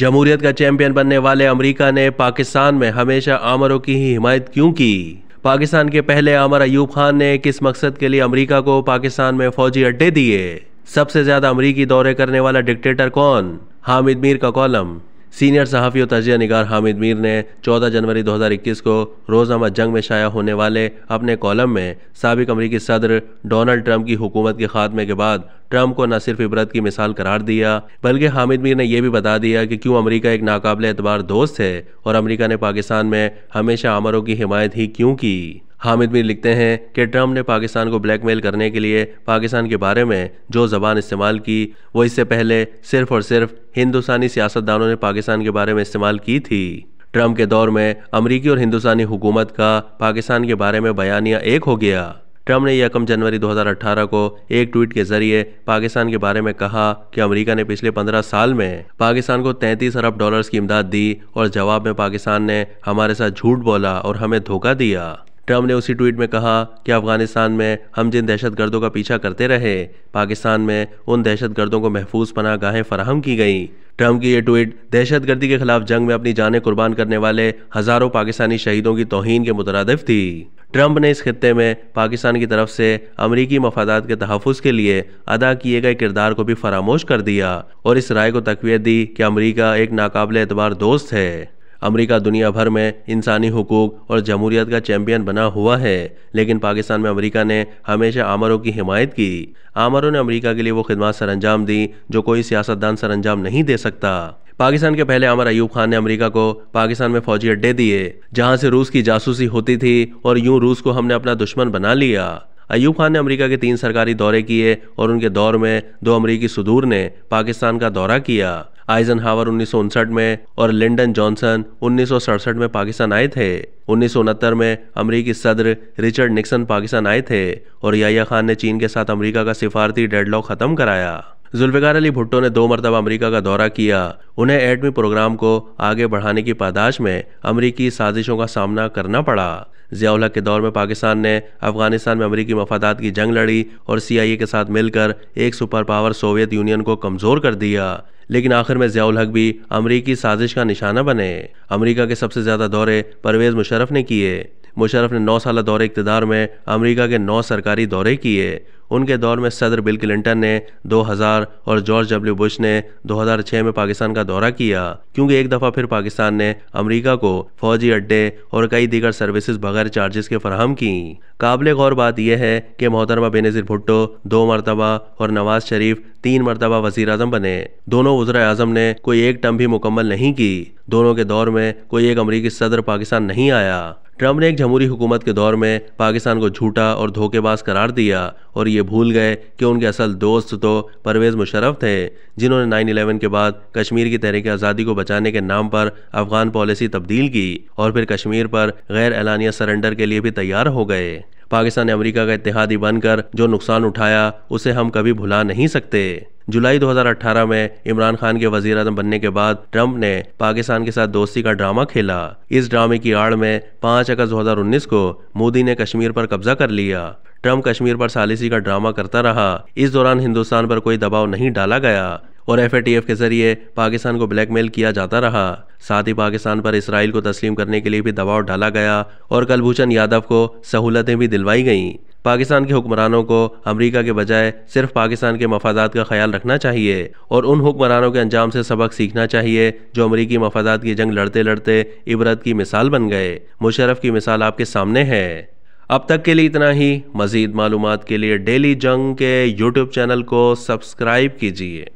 जमहूरियत का चैंपियन बनने वाले अमरीका ने पाकिस्तान में हमेशा आमरों की ही हिमायत क्यों की पाकिस्तान के पहले आमर अयूब खान ने किस मकसद के लिए अमरीका को पाकिस्तान में फौजी अड्डे दिए सबसे ज्यादा अमरीकी दौरे करने वाला डिक्टेटर कौन हामिद मीर का कॉलम सीनियर सहाफ़ी और तजिया निगार हामिद मीर ने 14 जनवरी 2021 को रोज़नामा जंग में शाया होने वाले अपने कॉलम में सबक अमरीकी सदर डोनाल्ड ट्रंप की हुकूमत के खात्मे के बाद ट्रंप को न सिर्फ इबरत की मिसाल करार दिया बल्कि हामिद मीर ने यह भी बता दिया कि क्यों अमरीका एक नाकबले एतबार दोस्त है और अमरीका ने पाकिस्तान में हमेशा अमरों की हिमायत ही क्यों की हामिद मीर लिखते हैं कि ट्रंप ने पाकिस्तान को ब्लैकमेल करने के लिए पाकिस्तान के बारे में जो ज़बान इस्तेमाल की वो इससे पहले सिर्फ और सिर्फ हिंदुस्तानी सियासतदानों ने पाकिस्तान के बारे में इस्तेमाल की थी ट्रंप के दौर में अमरीकी और हिंदुस्तानी हुकूमत का पाकिस्तान के बारे में बयानिया एक हो गया ट्रंप ने यकम जनवरी 2018 को एक ट्वीट के जरिए पाकिस्तान के बारे में कहा कि अमेरिका ने पिछले 15 साल में पाकिस्तान को 33 अरब डॉलर्स की इमदाद दी और जवाब में पाकिस्तान ने हमारे साथ झूठ बोला और हमें धोखा दिया ट्रम्प ने उसी ट्वीट में कहा कि अफगानिस्तान में हम जिन दहशतगर्दों का पीछा करते रहे पाकिस्तान में उन दहशतगर्दों को महफूज पना गाहें फराहम की गईं ट्रंप की ये ट्वीट दहशतगर्दी के खिलाफ जंग में अपनी जानें कुर्बान करने वाले हज़ारों पाकिस्तानी शहीदों की तोहन के मुतरदफ थी ट्रंप ने इस खत्े में पाकिस्तान की तरफ से अमरीकी मफादात के तहफ़ के लिए अदा किए गए किरदार को भी फरामोश कर दिया और इस राय को तकवीत दी कि अमरीका एक नाकबले एतबार दोस्त है अमेरिका दुनिया भर में इंसानी हकूक और जमहूरियत का चैंपियन बना हुआ है लेकिन पाकिस्तान में अमेरिका ने हमेशा आमरों की हिमायत की आमरों ने अमेरिका के लिए वो खदमात अंजाम दी जो कोई सियासतदान सर अंजाम नहीं दे सकता पाकिस्तान के पहले अमर अयूब खान ने अमेरिका को पाकिस्तान में फौजी अड्डे दिए जहां से रूस की जासूसी होती थी और यूं रूस को हमने अपना दुश्मन बना लिया अयूब खान ने अमेरिका के तीन सरकारी दौरे किए और उनके दौर में दो अमरीकी सुदूर ने पाकिस्तान का दौरा किया आइजन हावर उन्नीस में और लिंडन जॉनसन उन्नीस में पाकिस्तान आए थे उन्नीस में अमरीकी सदर रिचर्ड निक्सन पाकिस्तान आए थे और याया खान ने चीन के साथ अमरीका का सिफारती डेडलॉक खत्म कराया जुल्फिकार अली भुट्टो ने दो मरतबा अमेरिका का दौरा किया उन्हें एटमी प्रोग्राम को आगे बढ़ाने की पादाश में अमरीकी साजिशों का सामना करना पड़ा जियाउल के दौर में पाकिस्तान ने अफगानिस्तान में अमरीकी मफादात की जंग लड़ी और सीआईए के साथ मिलकर एक सुपर पावर सोवियत यूनियन को कमज़ोर कर दिया लेकिन आखिर में जयाउल हक भी अमरीकी साजिश का निशाना बने अमरीका के सबसे ज़्यादा दौरे परवेज़ मुशरफ ने किए मुशरफ ने नौ साल दौरे इकतदार में अमरीका के नौ सरकारी दौरे किए उनके दौर में सदर बिल क्लिंटन ने 2000 और जॉर्ज डब्ल्यू बुश ने 2006 में पाकिस्तान का दौरा किया क्योंकि एक दफ़ा फिर पाकिस्तान ने अमेरिका को फौजी अड्डे और कई दीगर सर्विसेज बगैर चार्जेस के फराहम की काबिल गौर बात यह है कि मोहतरमा बेनजीर भुट्टो दो मरतबा और नवाज शरीफ तीन मरतबा वजीर अजम बने दोनों वजरा आजम ने कोई एक टर्म भी मुकम्मल नहीं की दोनों के दौर में कोई एक अमरीकी सदर पाकिस्तान नहीं आया ट्रम्प ने एक जमहूरी हुकूमत के दौर में पाकिस्तान को झूठा और धोखेबाज करार दिया और ये भूल गए कि उनके असल दोस्त तो परवेज़ मुशरफ थे जिन्होंने नाइन इलेवन के बाद कश्मीर की तहरीक आज़ादी को बचाने के नाम पर अफगान पॉलिसी तब्दील की और फिर कश्मीर पर गैर एलानिया सरेंडर के लिए भी तैयार हो गए पाकिस्तान अमेरिका का इतिहादी बनकर जो नुकसान उठाया उसे हम कभी भुला नहीं सकते जुलाई 2018 में इमरान खान के वजीर अजम बनने के बाद ट्रंप ने पाकिस्तान के साथ दोस्ती का ड्रामा खेला इस ड्रामे की आड़ में 5 अगस्त 2019 को मोदी ने कश्मीर पर कब्जा कर लिया ट्रंप कश्मीर पर सालिसी का ड्रामा करता रहा इस दौरान हिंदुस्तान पर कोई दबाव नहीं डाला गया और एफ के ज़रिए पाकिस्तान को ब्लैकमेल किया जाता रहा साथ ही पाकिस्तान पर इसराइल को तस्लीम करने के लिए भी दबाव डाला गया और कलभूषण यादव को सहूलतें भी दिलवाई गईं पाकिस्तान के हुक्मरानों को अमेरिका के बजाय सिर्फ पाकिस्तान के मफादात का ख्याल रखना चाहिए और उन हुक्मरानों के अंजाम से सबक सीखना चाहिए जो अमरीकी मफादात की जंग लड़ते लड़ते इबरत की मिसाल बन गए मुशरफ की मिसाल आपके सामने है अब तक के लिए इतना ही मज़ीद मालूम के लिए डेली जंग के यूट्यूब चैनल को सब्सक्राइब कीजिए